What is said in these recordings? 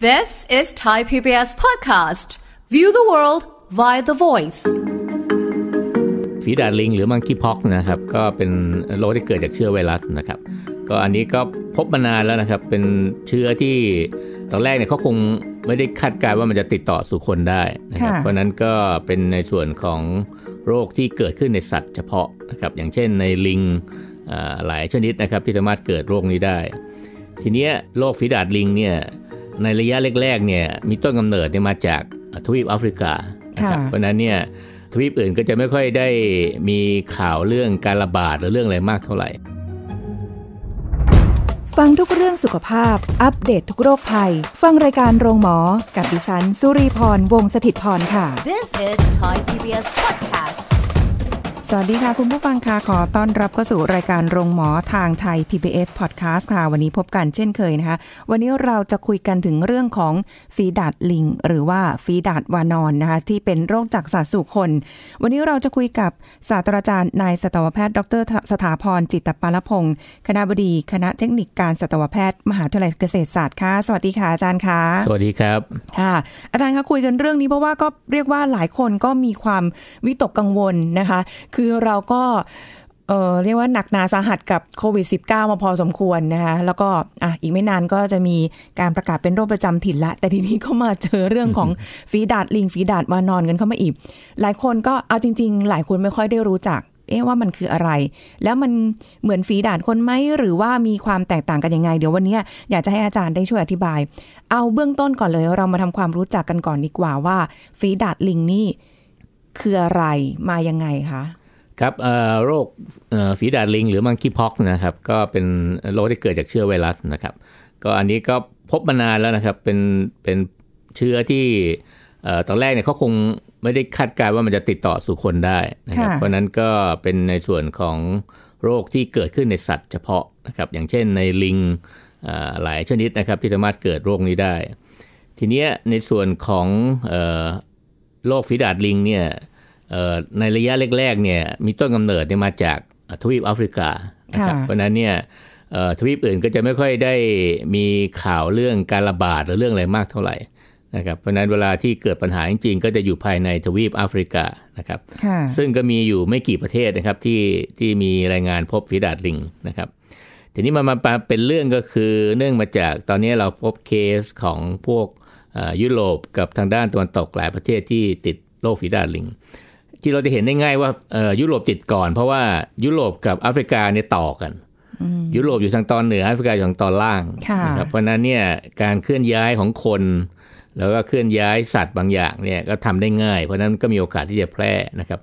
This is Thai PBS podcast. View the world via the voice. ฝีดาดลิงหรือมังคีพ็อกนะครับก็เป็นโรคที่เกิดจากเชื้อไวรัสนะครับ ก็อันนี้ก็พบมานานแล้วนะครับ เป็นเชื้อที่ ตอนแรกเนี่ยเขาคงไม่ได้คาดการว่ามันจะติดต่อสู่คนได้นะครับเพราะนั้นก็เป็นในส่วนของโรคที่เกิดขึ้นในสัตว์เฉพาะนะครับอย่างเช่นในลิงหลายชนิดนะครับที่สามารถเกิดโรคนี้ได้ ทีนี้โรคฝีดาดลิงเนี่ยในระยะแรกๆ เนี่ย มีต้นกำเนิดเนี่ยมาจากทวีปแอฟริกาเพราะนั้นเนี่ยทวีปอื่นก็จะไม่ค่อยได้มีข่าวเรื่องการระบาด หรือเรื่องอะไรมากเท่าไหร่ ฟังทุกเรื่องสุขภาพ อัปเดตททุกโรคภัย ฟังรายการโรงหมอกับดิฉัน สุรีพร วงศิตพรค่ะ This is Thai PBS podcast สวัสดีค่ะ คุณผู้ฟังค่ะขอต้อนรับเข้าสู่รายการโรงหมอทางไทย PBS Podcast ค่ะวันนี้พบกันเช่นเคยนะคะวันนี้เราจะคุยกันถึงเรื่องของฟีดัดลิง หรือว่าฟีดัดวานอนนะคะที่เป็นโรคจากสัตว์สู่คน วันนี้เราจะคุยกับศาสตราจารย์นายสัตวแพทย์ ดร สถาพร จิตปาลพงศ์คณะบดีคณะเทคนิคการสัตวแพทย์ มหาวิทยาลัยเกษตรศาสตร์ค่ะสวัสดีค่ะอาจารย์ค่ะสวัสดีครับค่ะ อาจารย์คะคุยกันเรื่องนี้เพราะว่าก็เรียกว่าหลายคนก็มีความวิตกกังวลนะคะคือเราก็เเรียกว่าหนักหนาสาหัสกับโควิด -19 มาพอสมควรนะคะ แล้วก็อ่ะอีกไม่นานก็จะมีการประกาศเป็นโรคประจำถิ่นละแต่ทีนี้ก็มาเจอเรื่องของฝีดาดลิงฝีดาดวานอนกันเข้ามาอีก หลายคนก็เอาจริง ๆ หลายคนไม่ค่อยได้รู้จัก เอ๊ะว่ามันคืออะไร แล้วมันเหมือนฝีดาดคนไหม หรือว่ามีความแตกต่างกันยังไง เดี๋ยววันนี้อยากจะให้อาจารย์ได้ช่วยอธิบาย เอาเบื้องต้นก่อนเลย เรามาทำความรู้จักกันก่อนดีกว่าว่าฝีดาดลิงนี่คืออะไร มายังไงคะครับโรคฝีดาดลิงหรือมังคีพ็อกนะครับ ก็เป็นโรคที่เกิดจากเชื้อไวรัสนะครับ ก็อันนี้ก็พบมานานแล้วนะครับ เป็นเป็นเชื้อที่ตอนแรกเนี่ยเขาคงไม่ได้คาดการว่ามันจะติดต่อสู่คนได้นะครับ เพราะนั้นก็เป็นในส่วนของโรคที่เกิดขึ้นในสัตว์เฉพาะนะครับ อย่างเช่นในลิงหลายชนิดนะครับที่สามารถเกิดโรคนี้ได้ ทีนี้ในส่วนของโรคฝีดาดลิงเนี่ยในระยะแรกๆเนี่ยมีต้นกำเนิดเนี่ยมาจากทวีปแอฟริกานะครับเพราะนั้นเนี่ยทวีปอื่นก็จะไม่ค่อยได้มีข่าวเรื่องการระบาดหรือเรื่องอะไรมากเท่าไหร่นะครับเพราะนั้นเวลาที่เกิดปัญหาจริง ๆ ก็จะอยู่ภายในทวีปแอฟริกานะครับซึ่งก็มีอยู่ไม่กี่ประเทศนะครับที่ที่มีรายงานพบฝีดาดลิงนะครับทีนี้มันมาเป็นเรื่องก็คือเนื่องมาจากตอนนี้เราพบเคสของพวกยุโรปกับทางด้านตะวันตกหลายประเทศที่ติดโรคฝีดาดลิงที่เราจะเห็นได้ง่ายว่ายุโรปติดก่อน เพราะว่ายุโรปกับแอฟริกาเนี่ยต่อกันยุโรปอยู่ทางตอนเหนือแอฟริกาอยู่ทางตอนล่างนะครับเพราะนั้นเนี่ยการเคลื่อนย้ายของคน แล้วก็เคลื่อนย้ายสัตว์บางอย่างเนี่ยก็ทำได้ง่าย เพราะนั้นก็มีโอกาสที่จะแพร่นะครับ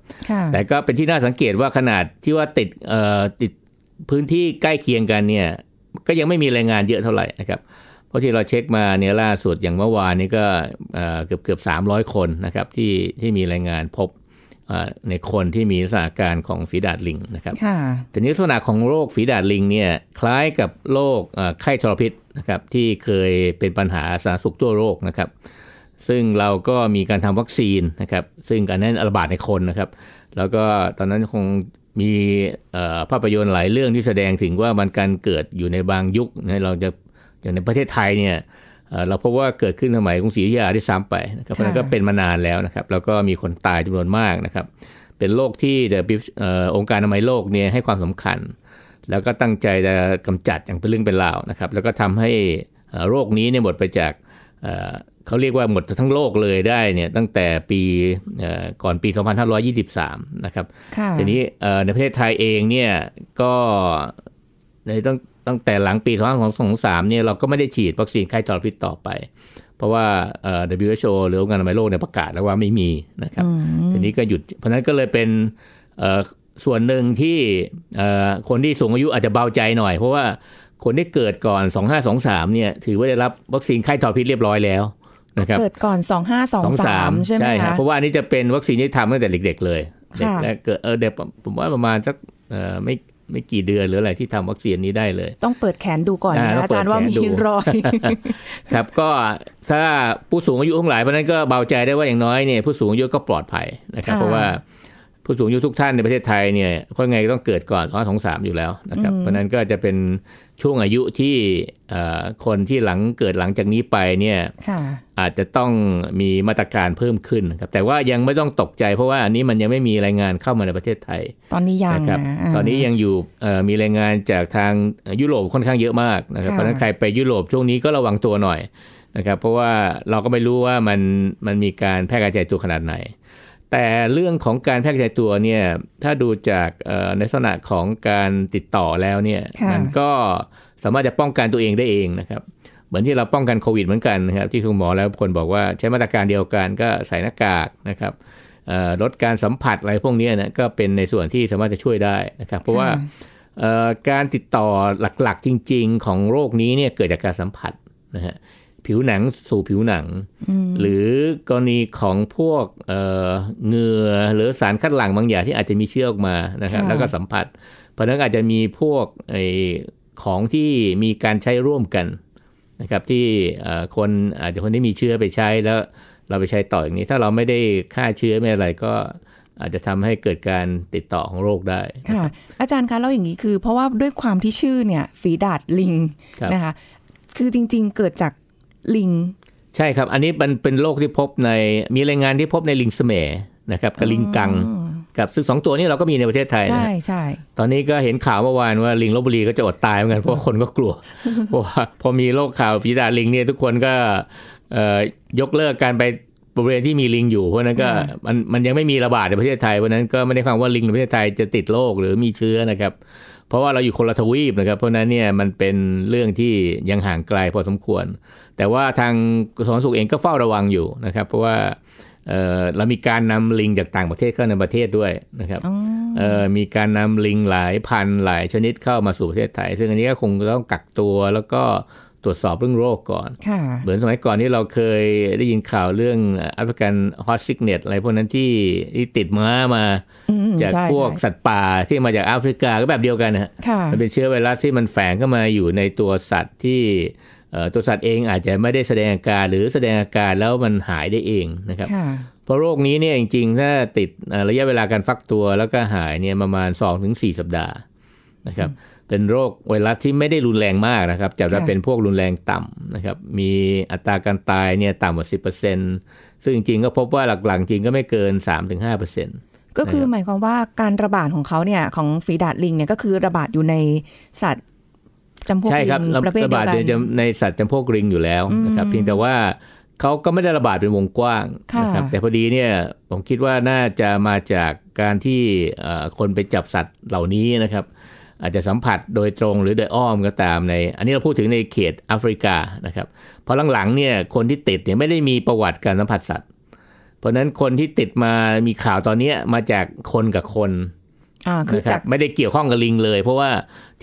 แต่ก็เป็นที่น่าสังเกตว่าขนาดที่ว่าติดติดพื้นที่ใกล้เคียงกันเนี่ยก็ยังไม่มีรายงานเยอะเท่าไหร่นะครับเพราะที่เราเช็คมาเนี่ยล่าสุดอย่างเมื่อวานนี้ก็เกือบเกือบสามร้อยคนนะครับที่ที่มีรายงานพบในคนที่มีลักษณะการของฝีดาดลิงนะครับแต่นี้ลักษณะของโรคฝีดาดลิงเนี่ยคล้ายกับโรคไข้ทรพิษนะครับที่เคยเป็นปัญหาสาธารณสุขทั่วโลกนะครับ ซึ่งเราก็มีการทำวัคซีนนะครับ ซึ่งอันนั้นระบาดในคนนะครับ แล้วก็ตอนนั้นคงมีภาพยนตร์หลายเรื่องที่แสดงถึงว่ามันการเกิดอยู่ในบางยุคนะเราจะอย่างในประเทศไทยเนี่ยเราพบว่าเกิดขึ้นสมัยกรุงศรีอยุธยาที่ซ้ำไปนะครับเพราะนั้นก็เป็นมานานแล้วนะครับ แล้วก็มีคนตายจำนวนมากนะครับ เป็นโรคที่องค์การอนามัยโลกเนี่ยให้ความสำคัญ แล้วก็ตั้งใจจะกำจัดอย่างเป็นเรื่องเป็นราวนะครับ แล้วก็ทำให้โรคนี้เนี่ยหมดไปจาก เขาเรียกว่าหมดทั้งโลกเลยได้เนี่ยตั้งแต่ปีก่อนปี 2523 นะครับทีนี้ในประเทศไทยเองเนี่ยก็ในตั้งตั้งแต่หลังปี2 0 2 3เนี่ยเราก็ไม่ได้ฉีดวัคซีนไข้จอรพิษต่อไป เพราะว่า WHO หรือองค์การอนามัยโลกเนี่ยประกาศแล้วว่าไม่มีนะครับทีนี้ก็หยุดเพราะนั้นก็เลยเป็นส่วนหนึ่งที่คนที่สูงอายุอาจจะเบาใจหน่อย เพราะว่าคนที่เกิดก่อน 2523เนี่ยถือว่าได้รับวัคซีนไข้จอพิษเรียบร้อยแล้วนะครับเกิดก่อน 2523ใช่ไหมคะใช่ครับเพราะว่าอันนี้จะเป็นวัคซีนที่ทำตั้งแต่เด็กๆเลยเด็กเกิดเออเด็กผมว่าประมาณสักไม่ไม่กี่เดือนหรืออะไรที่ทำวัคซีนนี้ได้เลย ต้องเปิดแขนดูก่อนนะอาจารย์ว่ามีรอย ครับก็ถ้าผู้สูงอายุทั้งหลายเพราะนั้นก็เบาใจได้ว่าอย่างน้อยเนี่ยผู้สูงอายุก็ปลอดภัยนะครับ เพราะว่าผู้สูงอายุทุกท่านในประเทศไทยเนี่ยก็ไงต้องเกิดก่อนสองสองสามอยู่แล้วนะครับเพราะนั้นก็จะเป็นช่วงอายุที่คนที่หลังเกิดหลังจากนี้ไปเนี่ยอาจจะต้องมีมาตรการเพิ่มขึ้นครับแต่ว่ายังไม่ต้องตกใจ เพราะว่าอันนี้มันยังไม่มีรายงานเข้ามาในประเทศไทย ตอนนี้ยังนะครับ ตอนนี้ยังอยู่มีรายงานจากทางยุโรปค่อนข้างเยอะมากนะครับเพราะนั้นใครไปยุโรปช่วงนี้ก็ระวังตัวหน่อยนะครับเพราะว่าเราก็ไม่รู้ว่ามันมันมีการแพร่กระจายตัวขนาดไหนแต่เรื่องของการแพร่กระจายตัวเนี่ยถ้าดูจากในลักษณะของการติดต่อแล้วเนี่ยมันก็สามารถจะป้องกันตัวเองได้เองนะครับ เหมือนที่เราป้องกันโควิด เหมือนกันนะครับ ที่คุณหมอแล้วคนบอกว่าใช้มาตรการเดียวกันก็ใส่หน้ากากนะครับลดการสัมผัสอะไรพวกนี้นะก็เป็นในส่วนที่สามารถจะช่วยได้นะครับ เพราะว่าการติดต่อหลักๆจริงๆของโรคนี้เนี่ยเกิดจากการสัมผัสนะฮะผิวหนังสู่ผิวหนัง หรือกรณีของพวกเหงื่อหรือสารคัดหลั่งบางอย่างที่อาจจะมีเชื้อออกมานะครับแล้วก็สัมผัส เพราะนั้นอาจจะมีพวกอของที่มีการใช้ร่วมกันนะครับ ที่คนอาจจะคนที่มีเชื้อไปใช้แล้ว เราไปใช้ต่ออย่างนี้ ถ้าเราไม่ได้ฆ่าเชื้อไม่อะไรก็อาจจะทำให้เกิดการติดต่อของโรคได้ค่ะอาจารย์คะแล้วอย่างนี้คือเพราะว่าด้วยความที่ชื่อเนี่ยฝีดาดลิงนะคะคือจริงๆเกิดจากลิง ใช่ครับ อันนี้มันเป็นโรคที่พบในมีรายงานที่พบในลิงสมนะครับ กับลิงกัง กับซึ่งสองตัวนี้เราก็มีในประเทศไทยใช่ใช่ตอนนี้ก็เห็นข่าวเมื่อวานว่าลิงลบบุรีก็จะอดตายเหมือนกันเพราะคนก็กลัว เพราะพอมีโรคข่าวพิดาลิงเนี่ยทุกคนก็ยกเลิกการไปบริเวณที่มีลิงอยู่เพราะนั้นก็ มันมันยังไม่มีระบาดในประเทศไทยเพราะนั้นก็ไม่ได้ความว่าลิงในประเทศไทยจะติดโรคหรือมีเชื้อนะครับ เพราะว่าเราอยู่คนละทวีปนะครับ เพราะนั้นเนี่ยมันเป็นเรื่องที่ยังห่างไกลพอสมควรแต่ว่าทางกระทรวงสุขเองก็เฝ้าระวังอยู่นะครับ เพราะว่าเรามีการนำลิงจากต่างประเทศเข้าในประเทศด้วยนะครับมีการนำลิงหลายพันหลายชนิดเข้ามาสู่ประเทศไทย ซึ่งอันนี้ก็คงต้องกักตัวแล้วก็ตรวจสอบเรื่องโรคก่อนเหมือนสมัยก่อนที่เราเคยได้ยินข่าวเรื่องแอฟริกันฮอตซิกเนตอะไรพวกนั้นที่ที่ติดม้ามาจากพวกสัตว์ป่าที่มาจากแอฟริกาก็แบบเดียวกันฮะมันเป็นเชื้อไวรัสที่มันแฝงเข้ามาอยู่ในตัวสัตว์ที่ตัวสัตว์เองอาจจะไม่ได้แสดงอาการหรือแสดงอาการแล้วมันหายได้เองนะครับเพราะโรคนี้เนี่ยจริงๆถ้าติดระยะเวลาการฟักตัวแล้วก็หายเนี่ยประมาณ 2-4 สัปดาห์นะครับเป็นโรคไวรัสที่ไม่ได้รุนแรงมากนะครับจับไเป็นพวกรุนแรงต่ำนะครับมีอัตราการตายเนี่ยต่ำกว่า์เซึ่งจริงก็พบว่าหลักๆจริงก็ไม่เกิน3-5%ก็คือหมายความว่าการระบาดของเขาเนี่ยของฝีดาดลิงเนี่ยก็คือระบาดอยู่ในสัตว์จำพวกใช่ครับประเภทระบาดในสัตว์จำพวกลิงอยู่แล้วนะครับเพียงแต่ว่าเขาก็ไม่ได้ระบาดเป็นวงกว้างนะครับแต่พอดีเนี่ยผมคิดว่าน่าจะมาจากการที่คนไปจับสัตว์เหล่านี้นะครับ อาจจะสัมผัสโดยตรงหรือโดยอ้อมก็ตามใน อันนี้เราพูดถึงในเขตแอฟริกานะครับเพราะหลังๆเนี่ยคนที่ติดเนี่ยไม่ได้มีประวัติการสัมผัสสัตว์ เพราะนั้นคนที่ติดมามีข่าวตอนนี้มาจากคนกับคนอ่าคือจากไม่ได้เกี่ยวข้องกับลิงเลย เพราะว่า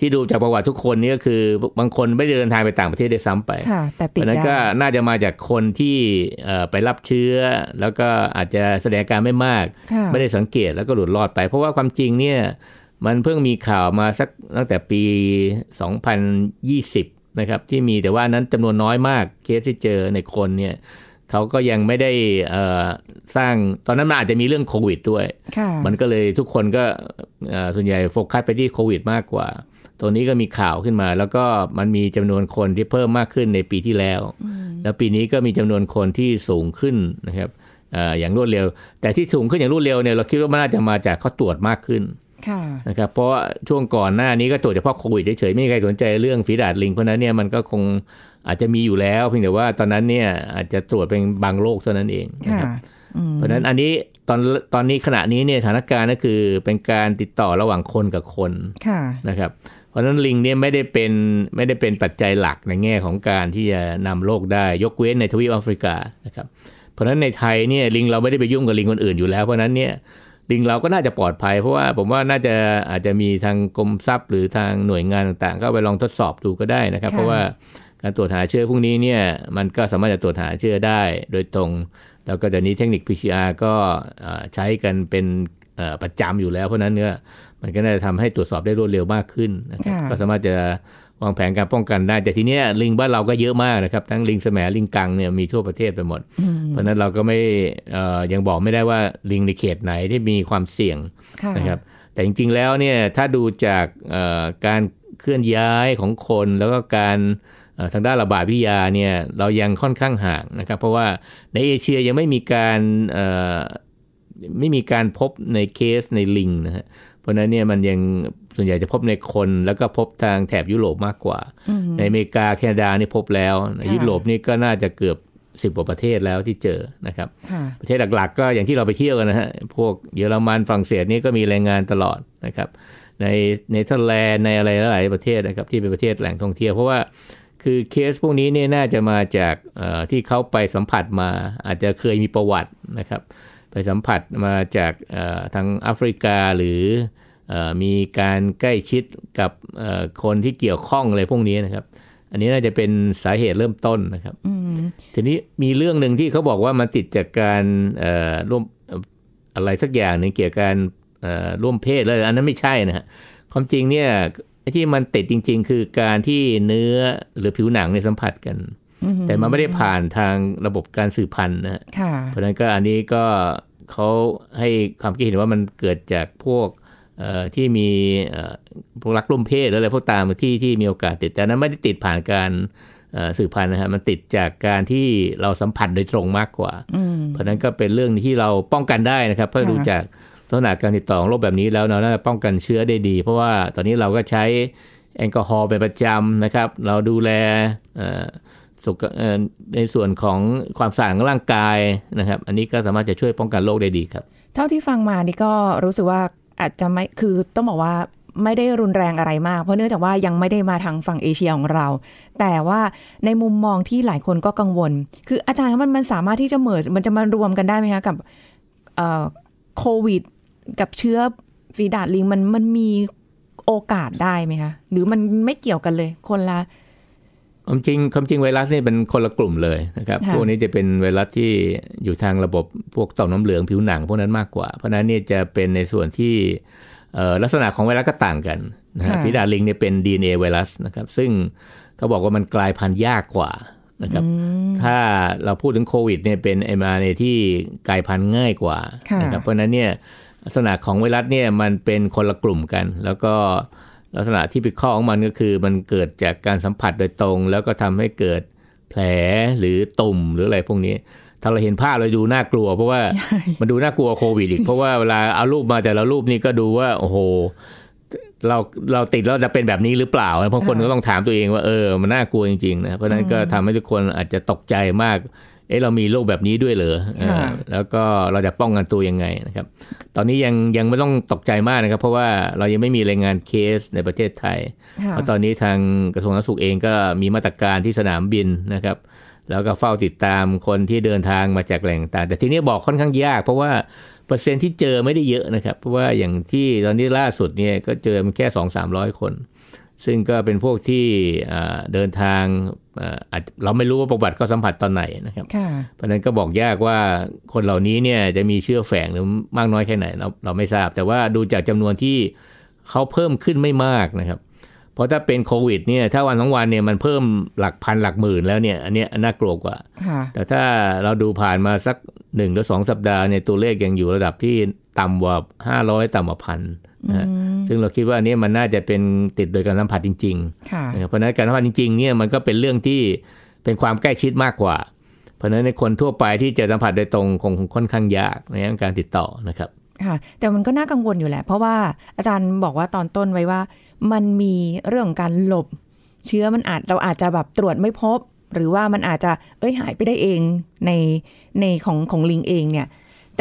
ที่ดูจากประวัติทุกคนนี่ก็คือบางคนไม่เดินทางไปต่างประเทศได้ซ้ำไปแต่ติดนั้นก็น่าจะมาจากคนที่ไปรับเชื้อ แล้วก็อาจจะแสดงการไม่มาก ไม่ได้สังเกตแล้วก็หลุดรอดไป เพราะว่าความจริงเนี่ยมันเพิ่งมีข่าวมาสักตั้งแต่ปี 2020 นะครับที่มีแต่ว่านั้นจำนวนน้อยมากเคสที่เจอในคนเนี่ยเขาก็ยังไม่ได้สร้างตอนนั้นมันอาจจะมีเรื่องโควิดด้วย มันก็เลยทุกคนก็ส่วนใหญ่โฟกัสไปที่โควิด มากกว่าตัวนี้ก็มีข่าวขึ้นมา แล้วก็มันมีจำนวนคนที่เพิ่มมากขึ้นในปีที่แล้ว แล้วปีนี้ก็มีจำนวนคนที่สูงขึ้นนะครับอย่างรวดเร็ว แต่ที่สูงขึ้นอย่างรวดเร็วเนี่ยเราคิดว่ามันน่าจะมาจากเขาตรวจมากขึ้นนะครับเพราะช่วงก่อนหน้านี้ก็ตรวจเฉพาะโควิดเฉยๆไม่มีใครสนใจเรื่องฝีดาดลิงเพราะนั้นเนี่ยมันก็คงอาจจะมีอยู่แล้วเพียงแต่ว่าตอนนั้นเนี่ยอาจจะตรวจเป็นบางโรคเท่านั้นเองนะครับเพราะนั้นอันนี้ตอนตอนนี้ขณะนี้เนี่ยสถานการณ์ก็คือเป็นการติดต่อระหว่างคนกับคนนะครับเพราะนั้นลิงเนี่ยไม่ได้เป็นไม่ได้เป็นปัจจัยหลักในแง่ของการที่จะนำโรคได้ยกเว้นในทวีปแอฟริกานะครับเพราะนั้นในไทยเนี่ยลิงเราไม่ได้ไปยุ่งกับลิงคนอื่นอยู่แล้วเพราะนั้นเนี่ยลิงเราก็น่าจะปลอดภัย เพราะว่าผมว่าน่าจะอาจจะมีทางกรมทรัพย์หรือทางหน่วยงานต่างๆ ก็ไปลองทดสอบดูก็ได้นะครับเพราะว่าการตรวจหาเชื้อพวกนี้เนี่ยมันก็สามารถจะตรวจหาเชื้อได้ โดยตรงแล้วก็จะนี้เทคนิค PCR ก็ใช้กันเป็นประจำอยู่แล้วเพราะนั้นเนี่ยมันก็น่าจะทำให้ตรวจสอบได้รวดเร็วมากขึ้นนะครับ ก็สามารถจะวางแผนการป้องกันได้ แต่ทีนี้ลิงบ้านเราก็เยอะมากนะครับ ทั้งลิงแสมลิงกังเนี่ยมีทั่วประเทศไปหมด เพราะนั้นเราก็ไม่ยังบอกไม่ได้ว่าลิงในเขตไหนที่มีความเสี่ยงนะครับ แต่จริง ๆ แล้วเนี่ยถ้าดูจากการเคลื่อนย้ายของคนแล้วก็การทางด้านระบาดวิทยาเนี่ย เรายังค่อนข้างห่างนะครับ เพราะว่าในเอเชียยังไม่มีการไม่มีการพบในเคสในลิงนะฮะเพราะนั้นเนี่ยมันยังส่วนใหญ่จะพบในคนแล้วก็พบทางแถบยุโรปมากกว่า ในอเมริกาแคนาดานี่พบแล้ว ยุโรปนี่ก็น่าจะเกือบสิบกว่าประเทศแล้วที่เจอนะครับ ประเทศหลักๆ ก็อย่างที่เราไปเที่ยวกันนะฮะพวกเยอรมันฝรั่งเศสนี่ก็มีแรงงานตลอดนะครับ ในเนเธอร์แลนด์ในอะไรหลายประเทศนะครับ ที่เป็นประเทศแหล่งท่องเที่ยว เพราะว่าคือเคสพวกนี้เนี่ยน่าจะมาจากที่เขาไปสัมผัสมา อาจจะเคยมีประวัตินะครับไปสัมผัสมาจากทางแอฟริกาหรือมีการใกล้ชิดกับคนที่เกี่ยวข้องอะไรพวกนี้นะครับ อันนี้น่าจะเป็นสาเหตุเริ่มต้นนะครับทีนี้มีเรื่องหนึ่งที่เขาบอกว่ามันติดจากการร่วมอะไรสักอย่างหนึ่งเกี่ยวกับการร่วมเพศแล้วอันนั้นไม่ใช่นะฮะความจริงเนี่ยที่มันติดจริง ๆ คือการที่เนื้อหรือผิวหนังเนี่ยสัมผัสกันแต่มันไม่ได้ผ่านทางระบบการสืบพันธุ์นะ เพราะนั้นก็อันนี้ก็เขาให้ความคิดเห็นว่ามันเกิดจากพวกที่มีพวกรักร่วมเพศหรืออะไรพวกตามที่ที่มีโอกาส ติด แต่นั้นไม่ได้ติดผ่านการสืบพันธุ์นะับมันติดจากการที่เราสัมผัสโดยตรงมากกว่าเพราะนั้นก็เป็นเรื่องที่เราป้องกันได้นะครับ เพราะดูจากลักษณะการติดต่อของโรคแบบนี้แล้วเราน่าจะป้องกันเชื้อได้ดี เพราะว่าตอนนี้เราก็ใช้แอลกอฮอล์เป็นประจำนะครับ เราดูแลสุขในส่วนของความสะอาดของร่างกายนะครับ อันนี้ก็สามารถจะช่วยป้องกันโรคได้ดีครับ เท่าที่ฟังมานี่ก็รู้สึกว่าอาจจะไม่คือต้องบอกว่าไม่ได้รุนแรงอะไรมากเพราะเนื่องจากว่ายังไม่ได้มาทางฝั่งเอเชียของเรา แต่ว่าในมุมมองที่หลายคนก็กังวล คืออาจารย์มันมันสามารถที่จะเหมิดมันจะมารวมกันได้ไหมคะกับโควิด กับเชื้อฟีดาดลิงมันมันมีโอกาสได้ไหมคะหรือมันไม่เกี่ยวกันเลยคนละความจริงความจริงไวรัสนี่เป็นคนละกลุ่มเลยนะครับพวกนี้จะเป็นไวรัสที่อยู่ทางระบบพวกต่อมน้ำเหลืองผิวหนังพวกนั้นมากกว่าเพราะนั้นนี่จะเป็นในส่วนที่ลักษณะของไวรัสก็ต่างกันนะฮะพิดาลิงเนี่ยเป็น DNA ไวรัสนะครับ ซึ่งเขาบอกว่ามันกลายพันธุ์ยากกว่านะครับถ้าเราพูดถึงโควิดเนี่ยเป็น mRNA ที่กลายพันธุ์ง่ายกว่านะครับเพราะนั้นเนี่ยลักษณะของไวรัสเนี่ยมันเป็นคนละกลุ่มกัน แล้วก็ลักษณะที่ปิดข้อของมันก็คือมันเกิดจากการสัมผัสโดยตรง แล้วก็ทำให้เกิดแผลหรือตุ่มหรืออะไรพวกนี้ ถ้าเราเห็นภาพเราดูน่ากลัว เพราะว่ามันดูน่ากลัวโควิดอีก เพราะว่าเวลาเอารูปมาแต่ละรูปนี่ก็ดูว่าโอ้โหเราเราติดเราจะเป็นแบบนี้หรือเปล่าเพราะคนก็ต้องถามตัวเองว่าเออมันน่ากลัวจริงๆ นะเพราะนั้นก็ทำให้ทุกคนอาจจะตกใจมากเอ๊ะเรามีโรคแบบนี้ด้วยเหรอแล้วก็เราจะป้องกันตัวยังไงนะครับ ตอนนี้ยังยังไม่ต้องตกใจมากนะครับ เพราะว่าเรายังไม่มีรายงานเคสในประเทศไทย เพราะตอนนี้ทางกระทรวงสาธารณสุขเองก็มีมาตรการที่สนามบินนะครับ แล้วก็เฝ้าติดตามคนที่เดินทางมาจากแหล่งต่าง แต่ทีนี้บอกค่อนข้างยากเพราะว่าเปอร์เซ็นที่เจอไม่ได้เยอะนะครับ เพราะว่าอย่างที่ตอนนี้ล่าสุดเนี่ยก็เจอมแค่สองสามร้อยคนซึ่งก็เป็นพวกที่เดินทางเราไม่รู้ว่าประวัติก็สัมผัสตอนไหนนะครับเพราะนั้นก็บอกยากว่าคนเหล่านี้เนี่ยจะมีเชื้อแฝงหรือมากน้อยแค่ไหนเราเราไม่ทราบแต่ว่าดูจากจำนวนที่เขาเพิ่มขึ้นไม่มากนะครับเพราะถ้าเป็นโควิดเนี่ยถ้าวันสองวันเนี่ยมันเพิ่มหลักพันหลักหมื่นแล้วเนี่ยอันนี้น่ากลัวกว่า แต่ถ้าเราดูผ่านมาสักหนึ่งหรือสองสัปดาห์เนี่ยตัวเลขยังอยู่ระดับที่ต่ำกว่าห้าร้อยต่ำกว่าพันซึ่งเราคิดว่าอันนี้มันน่าจะเป็นติดโดยการสัมผัสจริงๆ เพราะนั้นการสัมผัสจริงๆ เนี่ยมันก็เป็นเรื่องที่เป็นความใกล้ชิดมากกว่า เพราะนั้นในคนทั่วไปที่จะสัมผัสโดยตรงคงค่อนข้างยากในเรื่องการติดต่อนะครับ ค่ะแต่มันก็น่ากังวลอยู่แหละเพราะว่าอาจารย์บอกว่าตอนต้นไว้ว่ามันมีเรื่องการหลบ เชื้อมันอาจเราอาจจะแบบตรวจไม่พบ หรือว่ามันอาจจะเอ้ยหายไปได้เองในในของของลิงเองเนี่ย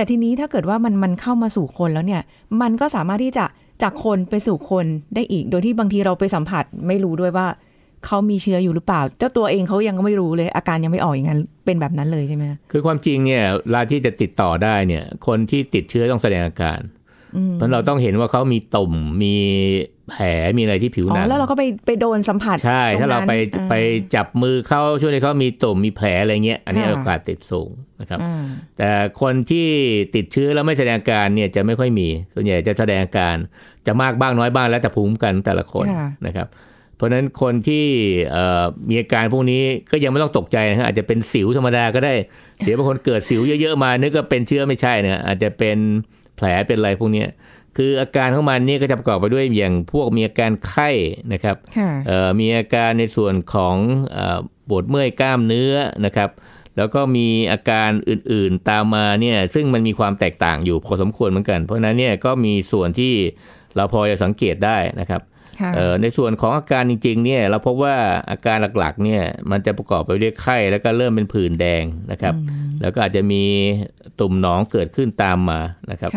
แต่ทีนี้ถ้าเกิดว่ามันมันเข้ามาสู่คนแล้วเนี่ย มันก็สามารถที่จะจากคนไปสู่คนได้อีกโดยที่บางทีเราไปสัมผัสไม่รู้ด้วยว่าเขามีเชื้ออยู่หรือเปล่า เจ้าตัวเองเขายังก็ไม่รู้เลย อาการยังไม่ออกอย่างนั้นเป็นแบบนั้นเลยใช่ไหมคือความจริงเนี่ยลาที่จะติดต่อได้เนี่ย คนที่ติดเชื้อต้องแสดงอาการเพราะเราต้องเห็นว่าเขามีตุ่มมีแผลมีอะไรที่ผิวหนังแล้วเราก็ไปไปโดนสัมผัสใช่ ถ้าเราไปไปจับมือเขาช่วยให้เขามีตุ่มมีแผลอะไรเงี้ยอันนี้โอกาสติดสูงนะครับ แต่คนที่ติดเชื้อแล้วไม่แสดงอาการเนี่ยจะไม่ค่อยมี ส่วนใหญ่จะแสดงอาการจะมากบ้างน้อยบ้างแล้วแต่ภูมิกันแต่ละคนนะครับ เพราะฉะนั้นคนที่มีอาการพวกนี้ก็ยังไม่ต้องตกใจนะอาจจะเป็นสิวธรรมดาก็ได้ เดี๋ยวบางคนเกิดสิวเยอะๆมานึกว่าเป็นเชื้อไม่ใช่นะอาจจะเป็นแผลเป็นอะไรพวกนี้คืออาการของมันนี่ก็จะประกอบไปด้วยอย่างพวกมีอาการไข้นะครับ มีอาการในส่วนของปวดเมื่อยกล้ามเนื้อนะครับ แล้วก็มีอาการอื่นๆตามมาเนี่ยซึ่งมันมีความแตกต่างอยู่พอสมควรเหมือนกัน เพราะนั้นเนี่ยก็มีส่วนที่เราพอจะสังเกตได้นะครับในส่วนของอาการจริงๆเนี่ยเราพบว่าอาการหลักๆเนี่ยมันจะประกอบไปด้วยไข้ แล้วก็เริ่มเป็นผื่นแดงนะครับ แล้วก็อาจจะมีตุ่มหนองเกิดขึ้นตามมานะครับ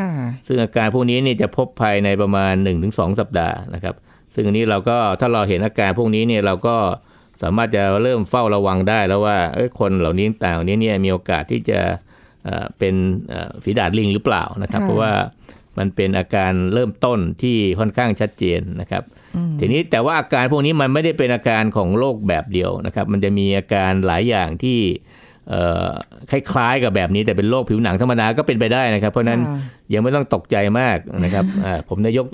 ซึ่งอาการพวกนี้นี่จะพบภายในประมาณ 1-2 สัปดาห์นะครับ ซึ่งอันนี้เราก็ถ้าเราเห็นอาการพวกนี้เนี่ยเราก็สามารถจะเริ่มเฝ้าระวังได้ แล้วว่าคนเหล่านี้ต่างๆนี้เนี่ยมีโอกาสที่จะเป็นฝีดาดลิงหรือเปล่านะครับ เพราะว่ามันเป็นอาการเริ่มต้นที่ค่อนข้างชัดเจนนะครับทีนี้แต่ว่าอาการพวกนี้มันไม่ได้เป็นอาการของโรคแบบเดียวนะครับมันจะมีอาการหลายอย่างที่คล้ายๆกับแบบนี้แต่เป็นโรคผิวหนังธรรมดาก็เป็นไปได้นะครับ เพราะนั้นยังไม่ต้องตกใจมากนะครับผมจะยก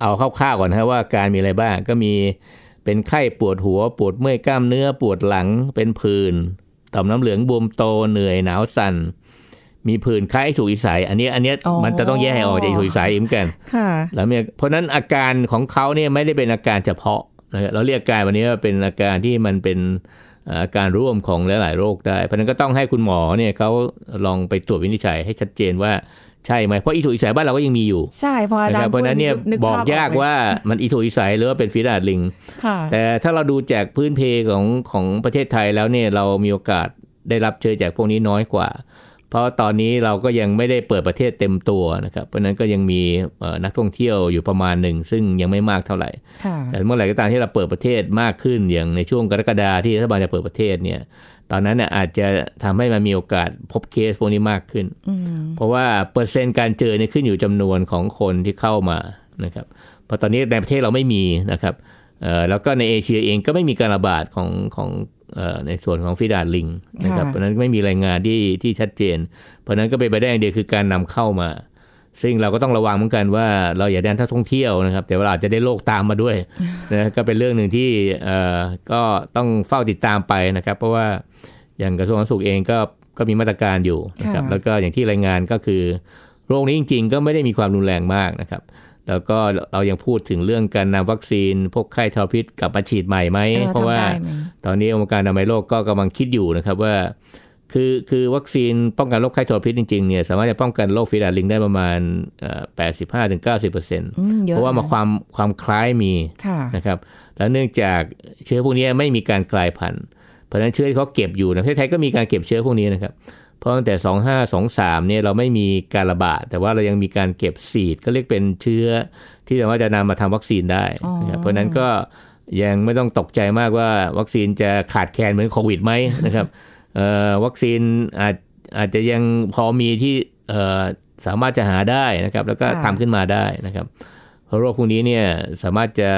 เอาคร่าวๆก่อนนะว่าการมีอะไรบ้างก็มีเป็นไข้ปวดหัว ปวดเมื่อยกล้ามเนื้อปวดหลังเป็นผื่นต่อมน้ำเหลืองบวมโตเหนื่อยหนาวสัน่นมีผื่นคล้ายถูกอิสัย อันนี้อันนี้มันจะต้องแยกออกจากถูกอิสัยเหมือนกันค่ะ แล้วเนี่ยเพราะนั้นอาการของเขาเนี่ยไม่ได้เป็นอาการเฉพาะ เราเรียกอาการวันนี้ว่าเป็นอาการที่มันเป็นอาการร่วมของหลายๆโรคได้ เพราะนั้นก็ต้องให้คุณหมอเนี่ยเขาลองไปตรวจวินิจฉัยให้ชัดเจน ว่าใช่ไหมเพราะอิถุอิสัยบ้านเราก็ยังมีอยู่ ใช่พออาจารย์เพราะนั้นเนี่ยบอกยากว่ามันอิถุอิสัยหรือว่าเป็นฟีดาดลิงแต่ถ้าเราดูจากพื้นเพของของประเทศไทยแล้วเนี่ยเรามีโอกาสได้รับเชื้อจากพวกนี้น้อยกว่าเพราะตอนนี้เราก็ยังไม่ได้เปิดประเทศเต็มตัวนะครับ เพราะนั้นก็ยังมีนักท่องเที่ยวอยู่ประมาณหนึ่ง ซึ่งยังไม่มากเท่าไหร่แต่เมื่อไหร่ก็ตามที่เราเปิดประเทศมากขึ้นอย่างในช่วงกรกฎาที่รัฐบาลจะเปิดประเทศเนี่ย ตอนนั้นเนี่ยอาจจะทำให้มันมีโอกาสพบเคสพวกนี้มากขึ้นเพราะว่าเปอร์เซ็นต์การเจอเนี่ยขึ้นอยู่จำนวนของคนที่เข้ามานะครับ เพราะตอนนี้ ในประเทศเราไม่มีนะครับแล้วก็ในเอเชียเองก็ไม่มีการระบาดของของในส่วนของฟิดาลิงนะครับเพราะนั้นไม่มีรายงานที่ที่ชัดเจน เพราะนั้นก็เป็นไปได้อย่างเดียวคือการนำเข้ามา ซึ่งเราก็ต้องระวังเหมือนกันว่า เราอย่าแดนท่าท่องเที่ยวนะครับแต่ว่าอาจจะได้โรคตามมาด้วยนะก็เป็นเรื่องหนึ่งที่ก็ต้องเฝ้าติดตามไปนะครับ เพราะว่าอย่างกระทรวงสาธารณสุขเองก็ก็มีมาตรการอยู่นะครับแล้วก็อย่างที่รายงานก็คือโรคนี้จริง ๆ ก็ไม่ได้มีความรุนแรงมากนะครับแล้วก็เรายังพูดถึงเรื่องการนำวัคซีนพวกไข้ทรพิษกลับมาฉีดใหม่ไหมเพราะว่าตอนนี้องค์การอนามัยโลกก็กำลังคิดอยู่นะครับ ว่าคือคือวัคซีนป้องกันโรคไข้ทรพิษจริงๆเนี่ย สามารถจะป้องกันโรคฟีดาลิงได้ประมาณ85-90%เปอร์์เเซ็นตพราะว่ามาความความคล้ายมีนะครับ แล้วเนื่องจากเชื้อพวกนี้ไม่มีการกลายพันธุ์เพราะฉะนั้นเชื้อที่เขาเก็บอยู่นะประเทศไทยก็มีการเก็บเชื้อพวกนี้นะครับเพราะตั้งแต่ 2523 เนี่ยเราไม่มีการระบาด แต่ว่าเรายังมีการเก็บซีดก็เรียกเป็นเชื้อ ที่สามารถจะนำมาทำวัคซีนได้เพราะนั้นก็ยังไม่ต้องตกใจมากว่าวัคซีนจะขาดแคลนเหมือนโควิดไหมนะครับวัคซีนอาจอาจจะยังพอมีที่สามารถจะหาได้นะครับ แล้วก็ทำขึ้นมาได้นะครับเพราะโรคพวกนี้เนี่ยสามารถจะ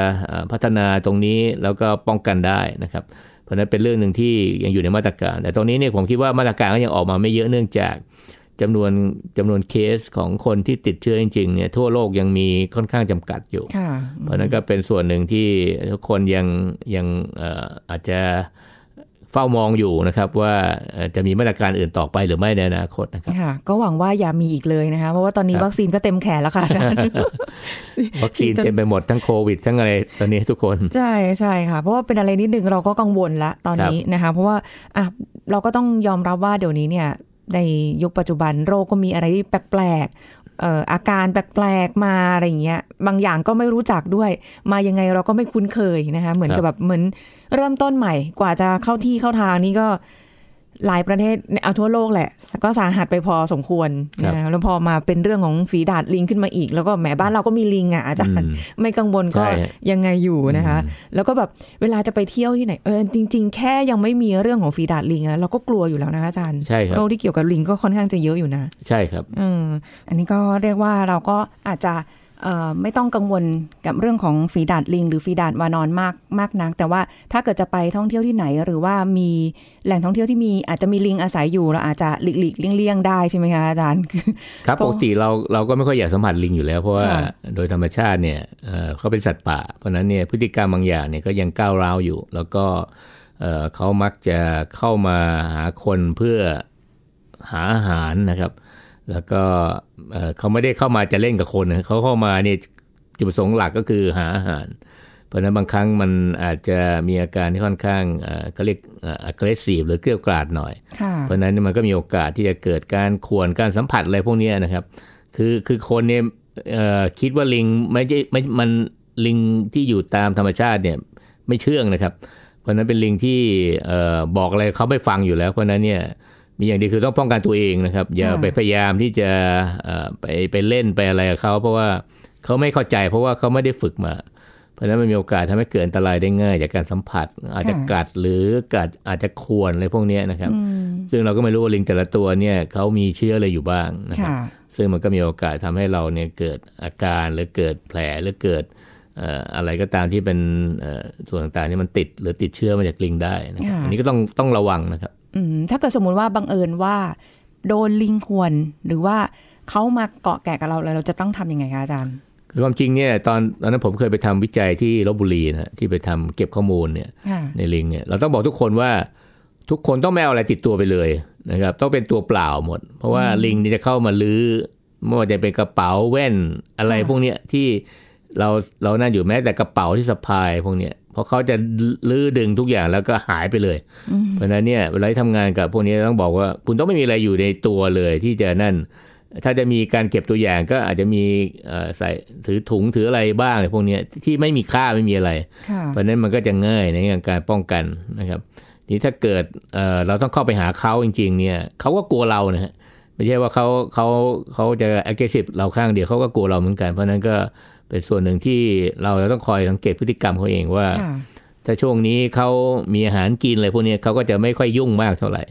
พัฒนาตรงนี้แล้วก็ป้องกันได้นะครับเพราะนั้นเป็นเรื่องหนึ่งที่ยังอยู่ในมาตรการ แต่ตรงนี้เนี่ยผมคิดว่ามาตรการก็ยังออกมาไม่เยอะเนื่องจากจำนวนจำนวนเคสของคนที่ติดเชื้อจริงๆเนี่ย ทั่วโลกยังมีค่อนข้างจำกัดอยู่ เพราะนั้นก็เป็นส่วนหนึ่งที่ทุกคนยังยังอาจจะเฝ้ามองอยู่นะครับว่าจะมีมาตรการอื่นต่อไปหรือไม่ในอนาคตนะครับค่ะก็หวังว่าอย่ามีอีกเลยนะคะเพราะว่าตอนนี้วัคซีนก็เต็มแขนแล้วค่ะวัคซีนเต็มไปหมดทั้งโควิดทั้งอะไรตอนนี้ทุกคนใช่ใช่ค่ะเพราะว่าเป็นอะไรนิดนึงเราก็กังวลละ ตอนนี้นะคะเพราะว่าอ่ะเราก็ต้องยอมรับว่าเดี๋ยวนี้เนี่ย ในยุคปัจจุบันโรคก็มีอะไรที่แปลกอาการแปลกๆ มาอะไรเงี้ยบางอย่างก็ไม่รู้จักด้วย มายังไงเราก็ไม่คุ้นเคยนะคะเหมือนกับแบบเหมือนเริ่มต้นใหม่กว่าจะเข้าที่เข้าทางนี่ก็หลายประเทศเอาทั่วโลกแหละ ก็สาหัสไปพอสมควรนะแล้วพอมาเป็นเรื่องของฝีดาดลิงขึ้นมาอีก แล้วก็แหมบ้านเราก็มีลิงอ่ะ อาจารย์ไม่กังวลก็ยังไงอยู่นะคะ แล้วก็แบบเวลาจะไปเที่ยวที่ไหนเออจริงๆแค่ยังไม่มีเรื่องของฝีดาดลิงอะเราก็กลัวอยู่แล้วนะคะอาจารย์ใช่ครับโรคที่เกี่ยวกับลิงก็ค่อนข้างจะเยอะอยู่นะใช่ครับอืมอันนี้ก็เรียกว่าเราก็อาจจะไม่ต้องกังวลกับเรื่องของฝีดาดลิงหรือฝีดาดวานอนมากมากนักแต่ว่าถ้าเกิดจะไปท่องเที่ยวที่ไหน หรือว่ามีแหล่งท่องเที่ยวที่มีอาจจะมีลิงอาศัยอยู่เราอาจจะหลีกเลี่ยงได้ใช่ไหมคะอาจารย์ ครับปกติเราเราก็ไม่ค่อยอยากสัมผัสลิงอยู่แล้ว เพราะว่าโดยธรรมชาติเนี่ยเขาเป็นสัตว์ป่า เพราะนั้นเนี่ยพฤติกรรมบางอย่างเนี่ยก็ยังก้าวร้าวอยู่ แล้วก็เขามักจะเข้ามาหาคนเพื่อหาอาหารนะครับแล้วก็เขาไม่ได้เข้ามาจะเล่นกับคน เขาเข้ามาเนี่ยจุดประสงค์หลักก็คือหาอาหาร เพราะนั้นบางครั้งมันอาจจะมีอาการที่ค่อนข้างเขาเรียก aggressive หรือเกลี้ยกล่อมหน่อย เพราะนั้นมันก็มีโอกาสที่จะเกิดการขวนการสัมผัสอะไรพวกนี้นะครับ คือคือคนเนี่ยคิดว่าลิงไม่ใช่ไม่ มันลิงที่อยู่ตามธรรมชาติเนี่ยไม่เชื่องนะครับ เพราะนั้นเป็นลิงที่บอกอะไรเขาไม่ฟังอยู่แล้วเพราะนั้นเนี่ยมีอย่างเดียวคือต้องป้องกันตัวเองนะครับอย่าไปพยายามที่จะไปไปเล่นไปอะไรกับเขาเพราะว่าเขาไม่เข้าใจเพราะว่าเขาไม่ได้ฝึกมา เพราะนั้นมันมีโอกาสทำให้เกิดอันตรายได้ง่ายจากการสัมผัส อาจจะกัดหรือกัดอาจจะข่วนอะไรพวกนี้นะครับ ซึ่งเราก็ไม่รู้ว่าลิงแต่ละตัวเนี่ยเขามีเชื้ออะไรอยู่บ้างนะครับ ซึ่งมันก็มีโอกาสทำให้เราเนี่ยเกิดอาการหรือเกิดแผลหรือเกิดอะไรก็ตามที่เป็นส่วนต่างๆที่มันติด หรือติดเชื้อมาจากลิงได้นะครับอันนี้ก็ต้องต้องระวังนะครับถ้าเกิดสมมุติว่าบังเอิญว่าโดนลิงควนหรือว่าเขามาเกาะแกะกับเราแล้วเราจะต้องทํำยังไงคะอาจารย์คือความจริงเนี่ยตอนตอนนั้นผมเคยไปทำวิจัยที่ลบบุรีนะที่ไปทำเก็บข้อมูลเนี่ยในลิงเนี่ยเราต้องบอกทุกคนว่าทุกคนต้องไม่เอาอะไรติดตัวไปเลยนะครับ ต้องเป็นตัวเปล่าหมดเพราะว่าลิงนี่จะเข้ามาลื้อไม่ว่าจะเป็นกระเป๋าแว่นอะไรพวกเนี้ยที่เราเรานั่นอยู่แม้แต่กระเป๋าที่สะพายพวกเนี้ยเพราะเขาจะลื้อดึงทุกอย่างแล้วก็หายไปเลย เพราะนั้นเนี่ยเวลาทำงานกับพวกนี้ต้องบอกว่า คุณต้องไม่มีอะไรอยู่ในตัวเลยที่จะนั่น ถ้าจะมีการเก็บตัวอย่างก็อาจจะมีใส่ถือถุงถืออะไรบ้าง พวกนี้ที่ไม่มีค่าไม่มีอะไรเพราะนั้นมันก็จะง่ายในการป้องกันนะครับนี่ถ้าเกิดเเราต้องเข้าไปหาเขาจริงๆ เนี่ยเขาก็กลัวเรานะฮะไม่ใช่ว่าเขาเขาเขาจะ aggressive เราข้างเดียวเขาก็กลัวเราเหมือนกันเพราะนั้นก็เป็นส่วนหนึ่งที่เราต้องคอยสังเกตพฤติกรรมเขาเองว่า ถ้าช่วงนี้เขามีอาหารกินอะไรพวกนี้เขาก็จะไม่ค่อยยุ่งมากเท่าไหร่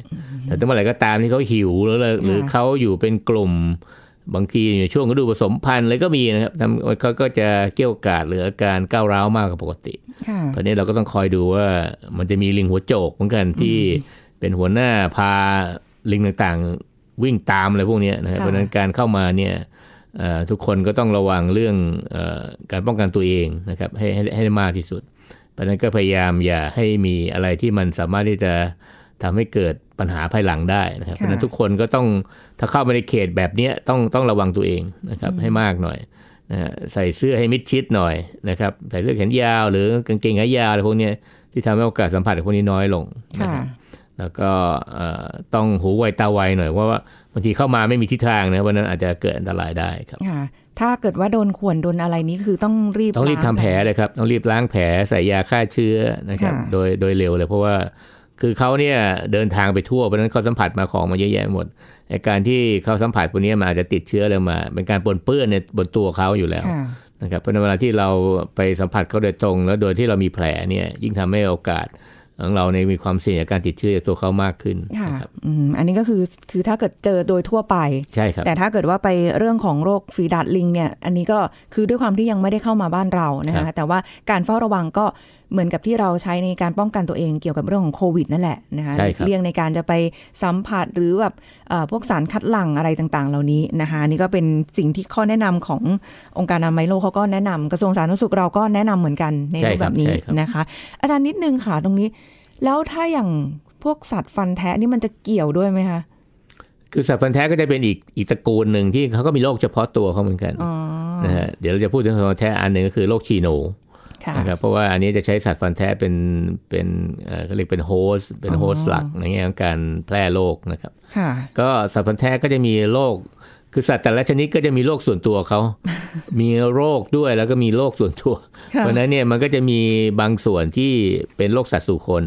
แต่ถ้าเมื่อไหร่ก็ตามที่เขาหิวแล้วหรือเขาอยู่เป็นกลุ่มบางทีอยู่ช่วงก็ดูผสมพันธุ์อะไรก็มีนะครับทำเขาก็จะเกี่ยวกาดหรืออาการก้าวร้าวมากกว่าปกติตอนนี้เราก็ต้องคอยดูว่า มันจะมีลิงหัวโจกเหมือนกันที่ เป็นหัวหน้าพาลิงต่างๆ วิ่งตามอะไรพวกนี้นะครับเพราะนั้นการเข้ามาเนี่ยทุกคนก็ต้องระวังเรื่องอการป้องกันตัวเองนะครับให้ให้ให้มากที่สุด เพราะนั้นก็พยายามอย่าให้มีอะไรที่มันสามารถที่จะทำให้เกิดปัญหาภายหลังได้นะครับเพราะนั้นทุกคนก็ต้องถ้าเข้าไปในเขตแบบนี้ต้องต้องระวังตัวเองนะครับให้มากหน่อยนะใส่เสื้อให้มิดชิดหน่อยนะครับใส่เสื้อแขนยาว หรือกางเกงขายาวอะไรพวกนี้ที่ทำให้โอกาสสัมผัสกับพวกนี้น้อยลงนะครับแล้วก็ต้องหูไวตาไวหน่อยว่าบางทีเข้ามาไม่มีทิศทางนะวันนั้นอาจจะเกิดอันตรายได้ครับ ถ้าเกิดว่าโดนข่วนโดนอะไรนี้คือต้องรีบต้องรีบทำแผลเลยครับต้องรีบล้างแผลใส่ยาฆ่าเชื้อนะครับโดยโดยเร็วเลย เพราะว่า คือเขาเนี่ยเดินทางไปทั่ว เพราะนั้นเขาสัมผัสมาของมาเยอะแยะหมดไอการที่เขาสัมผัสพวกนี้มาอาจจะติดเชื้ออะไรมา เป็นการปนเปื้อนในบนตัวเขาอยู่แล้วนะครับเพราะในเวลาที่เราไปสัมผัสเขาโดยตรงแล้วโดยที่เรามีแผลเนี่ยยิ่งทำให้โอกาสของเราในมีความเสี่ยงการติดเชื้อจากตัวเขามากขึ้นค่ะอันนี้ก็คือคือถ้าเกิดเจอโดยทั่วไปใช่ครับแต่ถ้าเกิดว่าไปเรื่องของโรคฝีดาดลิงเนี่ยอันนี้ก็คือด้วยความที่ยังไม่ได้เข้ามาบ้านเรานะคะแต่ว่าการเฝ้าระวังก็เหมือนกับที่เราใช้ในการป้องกันตัวเองเกี่ยวกับเรื่องของโควิดนั่นแหละนะคะเลี่ยงในการจะไปสัมผัสหรือแบบพวกสารคัดหลั่งอะไรต่างๆ เหล่านี้นะคะนี่ก็เป็นสิ่งที่ข้อแนะนำขององค์การอนามัยโลกเขาก็แนะนำกระทรวงสาธารณสุขเราก็แนะนำเหมือนกันในรูปแบบนี้นะคะอาจารย์นิดนึงค่ะตรงนี้ แล้วถ้าอย่างพวกสัตว์ฟันแท้นี่มันจะเกี่ยวด้วยไหมคะคือสัตว์ฟันแท้ก็จะเป็นอีกอีกตระกูลหนึ่งที่เขาก็มีโรคเฉพาะตัวเขาเหมือนกันนะฮะเดี๋ยวเราจะพูดถึงสัตว์ฟันแท้อันหนึ่งก็คือโรคชีโนนะครับเพราะว่าอันนี้จะใช้สัตว์ฟันแท้เป็นเป็นเขาเรียกเป็นโฮสเป็นโฮสหลักในแง่ของการแพร่โรคนะครับก็สัตว์ฟันแท้ก็จะมีโรคคือสัตว์แต่ละชนิดก็จะมีโรคส่วนตัวเขา มีโรคด้วยแล้วก็มีโรคส่วนตัว เพราะนั้นเนี่ยมันก็จะมีบางส่วนที่เป็นโรคสัตว์สู่คน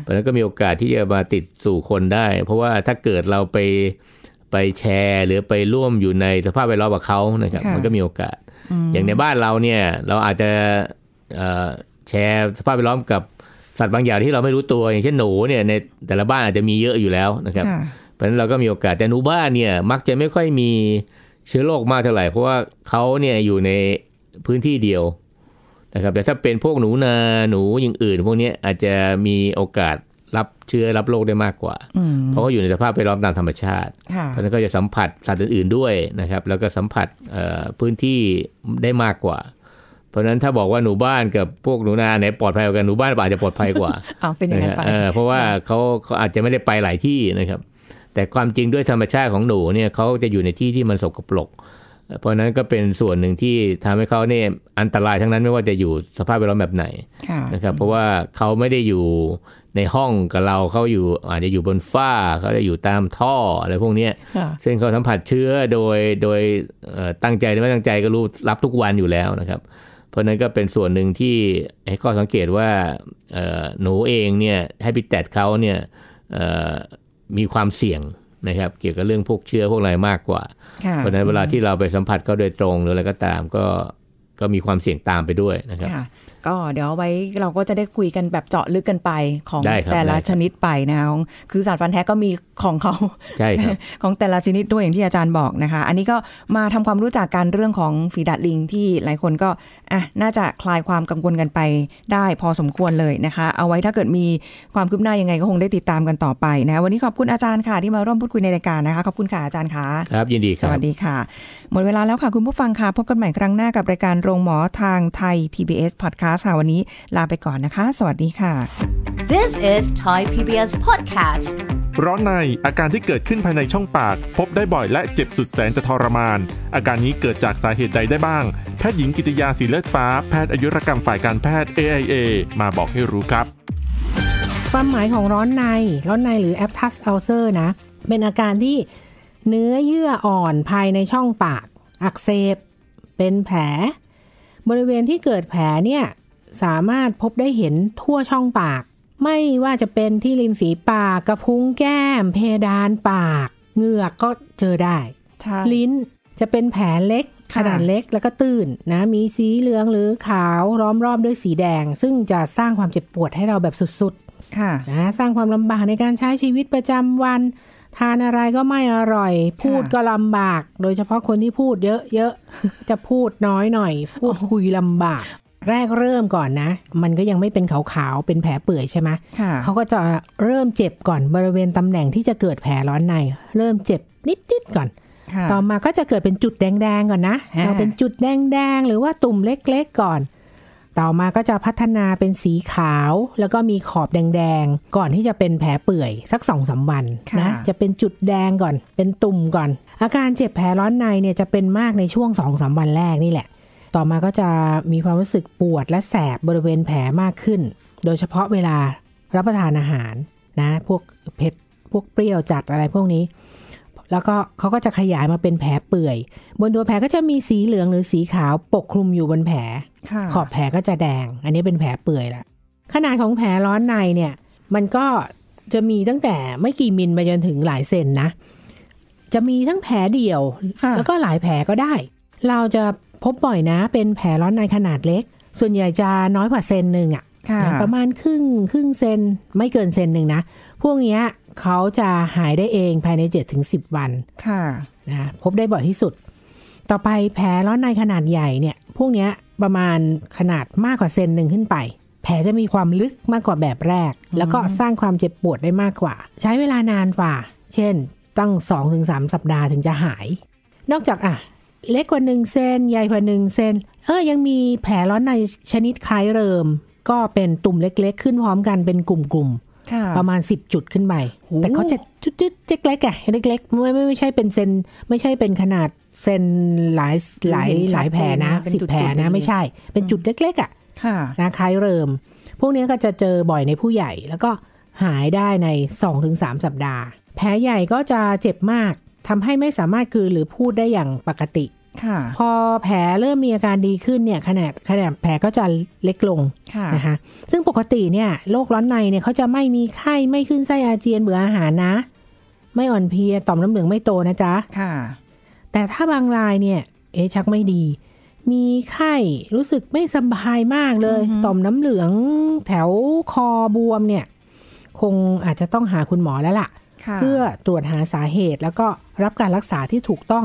เพราะนั้นก็มีโอกาสที่จะมาติดสู่คนได้ เพราะว่าถ้าเกิดเราไปไปแชร์หรือไปร่วมอยู่ในสภาพแวดล้อมกับเขานะครับมันก็มีโอกาส อย่างในบ้านเราเนี่ยเราอาจจะแชร์สภาพแวดล้อมกับสัตว์บางอย่างที่เราไม่รู้ตัวอย่างเช่นหนูเนี่ยในแต่ละบ้านอาจจะมีเยอะอยู่แล้วนะครับ เพราะฉะนั้นเราก็มีโอกาสแต่หนูบ้านเนี่ยมักจะไม่ค่อยมีเชื้อโรคมากเท่าไหร่ เพราะว่าเขาเนี่ยอยู่ในพื้นที่เดียวนะครับแต่ถ้าเป็นพวกหนูนาหนูอย่างอื่นพวกนี้อาจจะมีโอกาสรับเชื้อรับโรคได้มากกว่าเพราะเขาอยู่ในสภาพแวดล้อมตามธรรมชาติ เพราะนั้นก็จะสัมผัสสัตว์อื่นๆด้วยนะครับ แล้วก็สัมผัสพื้นที่ได้มากกว่าเพราะนั้นถ้าบอกว่าหนูบ้านกับพวกหนูนาไหนปลอดภัยกันหนูบ้านอาจจะปลอดภัยกว่าเอาเป็นยังไปเพราะว่าเขาเขาอาจจะไม่ได้ไปหลายที่นะครับ แต่ความจริงด้วยธรรมชาติของหนูเนี่ยเขาจะอยู่ในที่ที่มันสกปรกเพราะนั้นก็เป็นส่วนหนึ่งที่ทำให้เขาเนี่ยอันตรายทั้งนั้นไม่ว่าจะอยู่สภาพแวดล้อมแบบไหนนะครับ เพราะว่าเขาไม่ได้อยู่ในห้องกับเราเขาอยู่อาจจะอยู่บนฝ้าเขาจะอยู่ตามท่ออะไรพวกนี้ซึ่งเขาสัมผัสเชื้อโดยโดยตั้งใจหรือไม่ตั้งใจก็รู้รับทุกวันอยู่แล้วนะครับเพราะนั้นก็เป็นส่วนหนึ่งที่ให้ข้อสังเกตว่าหนูเองเนี่ยให้พิแตดเขาเนี่ยมีความเสี่ยงนะครับ เกี่ยวกับเรื่องพวกเชื้อพวกอะไรมากกว่า เพราะนั้นเวลาที่เราไปสัมผัสเขาโดยตรงหรืออะไรก็ตามก็ก็มีความเสี่ยงตามไปด้วยนะครับก็เดี๋ยวไว้เราก็จะได้คุยกันแบบเจาะลึกกันไปของแต่ละชนิดไปนะของคือสารฟันแท้ก็มีของเขาใช่ครับของแต่ละชนิดด้วยอย่างที่อาจารย์บอกนะคะ อันนี้ก็มาทำความรู้จักการเรื่องของฝีดัดลิง ที่หลายคนก็อ่ะน่าจะคลายความกังวลกันไปได้พอสมควรเลยนะคะเอาไว้ถ้าเกิดมีความคืบหน้ายังไงก็คงได้ติดตามกันต่อไปนะวันนี้ขอบคุณอาจารย์ค่ะที่มาร่วมพูดคุยในรายการนะคะขอบคุณค่ะอาจารย์ค่ะครับยินดีครับสวัสดีค่ะหมดเวลาแล้วค่ะคุณผู้ฟังค่ะพบกันใหม่ครั้งหน้ากับรายการโรงหมอทางไทย PBS Podcast ค่ะวันนี้ลาไปก่อนนะคะ สวัสดีค่ะ This is Thai PBS Podcast ร้อนในอาการที่เกิดขึ้นภายในช่องปาก พบได้บ่อยและเจ็บสุดแสนจะทรมาน อาการนี้เกิดจากสาเหตุใดได้บ้าง แพทย์หญิงกิตยาสีเลือดฟ้าแพทย์อายุรกรรมฝ่ายการแพทย์ AIA มาบอกให้รู้ครับ ความหมายของร้อนในร้อนในหรือแอปทัสอัลเซอร์นะ เป็นอาการที่เนื้อเยื่ออ่อนภายในช่องปาก อักเสบเป็นแผล บริเวณที่เกิดแผลเนี่ยสามารถพบได้เห็นทั่วช่องปาก ไม่ว่าจะเป็นที่ริมฝีปากกระพุ้งแก้มเพดานปากเหงือกก็เจอได้ลิ้นจะเป็นแผลเล็ก ขนาดเล็กแล้วก็ตื่นนะมีสีเหลืองหรือขาวร้อมรอบด้วยสีแดง ซึ่งจะสร้างความเจ็บปวดให้เราแบบสุดๆนะสร้างความลำบากในการใช้ชีวิตประจำวัน ทานอะไรก็ไม่อร่อยพูดก็ลำบาก โดยเฉพาะคนที่พูดเยอะๆจะพูดน้อยหน่อยพูดคุยลำบากแรกเริ่มก่อนนะ มันก็ยังไม่เป็นขาวๆ เป็นแผลเปื่อยใช่ไหมเขาก็จะเริ่มเจ็บก่อนบริเวณ ตำแหน่งที่จะเกิดแผลร้อนใน เริ่มเจ็บนิดๆก่อน ต่อมาก็จะเกิดเป็นจุดแดงๆก่อนนะเราเป็นจุดแดงๆหรือว่าตุ่มเล็กๆก่อน ต่อมาก็จะพัฒนาเป็นสีขาว แล้วก็มีขอบแดงๆก่อนที่จะเป็นแผลเปื่อยสักสองสาวันนะ จะเป็นจุดแดงก่อน เป็นตุ่มก่อน อาการเจ็บแผลร้อนในเนี่ยจะเป็นมากในช่วงสองสาวันแรกนี่แหละต่อมาก็จะมีความรู้สึกปวดและแสบบริเวณแผลมากขึ้น โดยเฉพาะเวลารับประทานอาหารนะ พวกเผ็ดพวกเปรี้ยวจัดอะไรพวกนี้ แล้วก็เขาก็จะขยายมาเป็นแผลเปื่อย บนตัวแผลก็จะมีสีเหลืองหรือสีขาว ปกคลุมอยู่บนแผลขอบแผลก็จะแดง อันนี้เป็นแผลเปื่อยละขนาดของแผลร้อนในเนี่ย มันก็จะมีตั้งแต่ไม่กี่มิลไปจนถึงหลายเซนนะ จะมีทั้งแผลเดียว แล้วก็หลายแผลก็ได้ เราจะพบบ่อยนะเป็นแผลร้อนในขนาดเล็ก ส่วนใหญ่จะน้อยกว่าเซนหนึ่งอะ่ะประมาณครึ่งครึ่งเซนไม่เกินเซนหนึ่งนะพวกนี้เขาจะหายได้เองภายใน 7-10 วันค่ะนะพบได้บ่อยที่สุด ต่อไปแผลร้อนในขนาดใหญ่เนี่ย พวกนี้ประมาณขนาดมากกว่าเซนหนึ่งขึ้นไป แผลจะมีความลึกมากกว่าแบบแรก แล้วก็สร้างความเจ็บปวดได้มากกว่า ใช้เวลานานกว่า เช่น ตั้ง 2-3 สัปดาห์ถึงจะหาย นอกจากอ่ะเล็กกว่า 1 เซนใหญ่กว่า 1 เซน เออยังมีแผลร้อนในชนิดคล้ายเริมก็เป็นตุ่มเล็กๆขึ้นพร้อมกันเป็นกลุ่มๆประมาณ 10 จุดขึ้นไปแต่เขาจะจุดๆเล็กๆอ่ะเล็กๆไม่ไม่ไม่ใช่เป็นเซนไม่ใช่เป็นขนาดเซนหลายหลายหลายแผลนะสิบแผลนะไม่ใช่เป็นจุดเล็กๆ อ่ะนะคล้ายเริมพวกนี้ก็จะเจอบ่อยในผู้ใหญ่แล้วก็หายได้ใน 2-3 สัปดาห์แผลใหญ่ก็จะเจ็บมากทำให้ไม่สามารถคือหรือพูดได้อย่างปกติพอแผลเริ่มมีอาการดีขึ้นเนี่ยขนาดขนาดแผลก็จะเล็กลงะนะคะซึ่งปกติเนี่ยโรคร้อนในเนี่ยเขาจะไม่มีไข้ไม่ขึ้นไส้อาเจียนเบื่ออาหารนะ ไม่อ่อนเพลียต่อมน้ำเหลืองไม่โตนะจ๊ะค่ะแต่ถ้าบางรายเนี่ยเอ๊ชักไม่ดี มีไข้รู้สึกไม่สบายมากเลยต่อมน้ำเหลือง แถวคอบวมเนี่ยคงอาจจะต้องหาคุณหมอแล้วล่ะ เพื่อตรวจหาสาเหตุแล้วก็รับการรักษาที่ถูกต้อง